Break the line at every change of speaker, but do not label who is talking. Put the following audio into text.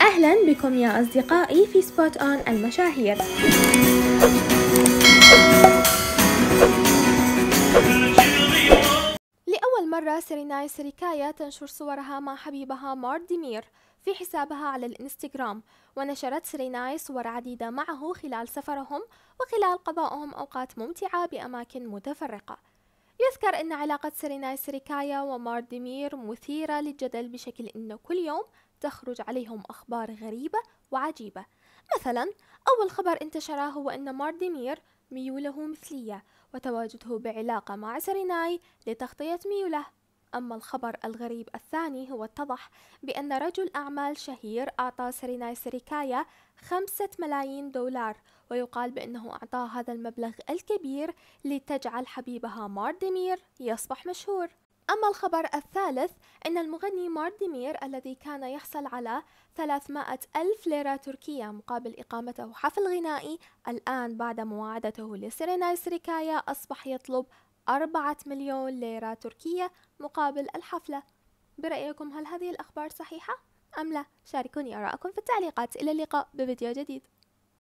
أهلا بكم يا أصدقائي في سبوت أون المشاهير لأول مرة سيريناي سريكايا تنشر صورها مع حبيبها مارت ديمير في حسابها على الانستغرام ونشرت سيريناي صور عديدة معه خلال سفرهم وخلال قضائهم أوقات ممتعة بأماكن متفرقة يذكر أن علاقة سيريناي سيريكايا ومارديمير مثيرة للجدل بشكل أنه كل يوم تخرج عليهم أخبار غريبة وعجيبة مثلا أول خبر انتشر هو أن مارديمير ميوله مثلية وتواجده بعلاقة مع سريناي لتغطية ميوله أما الخبر الغريب الثاني هو اتضح بأن رجل أعمال شهير أعطى سريناي سريكايا خمسة ملايين دولار ويقال بأنه أعطاه هذا المبلغ الكبير لتجعل حبيبها مارديمير يصبح مشهور أما الخبر الثالث أن المغني مارديمير الذي كان يحصل على 300 ألف ليرة تركية مقابل إقامته حفل غنائي الآن بعد مواعدته لسيريناي سريكايا أصبح يطلب أربعة مليون ليرة تركية مقابل الحفلة برأيكم هل هذه الأخبار صحيحة أم لا؟ شاركوني آراءكم في التعليقات إلى اللقاء بفيديو جديد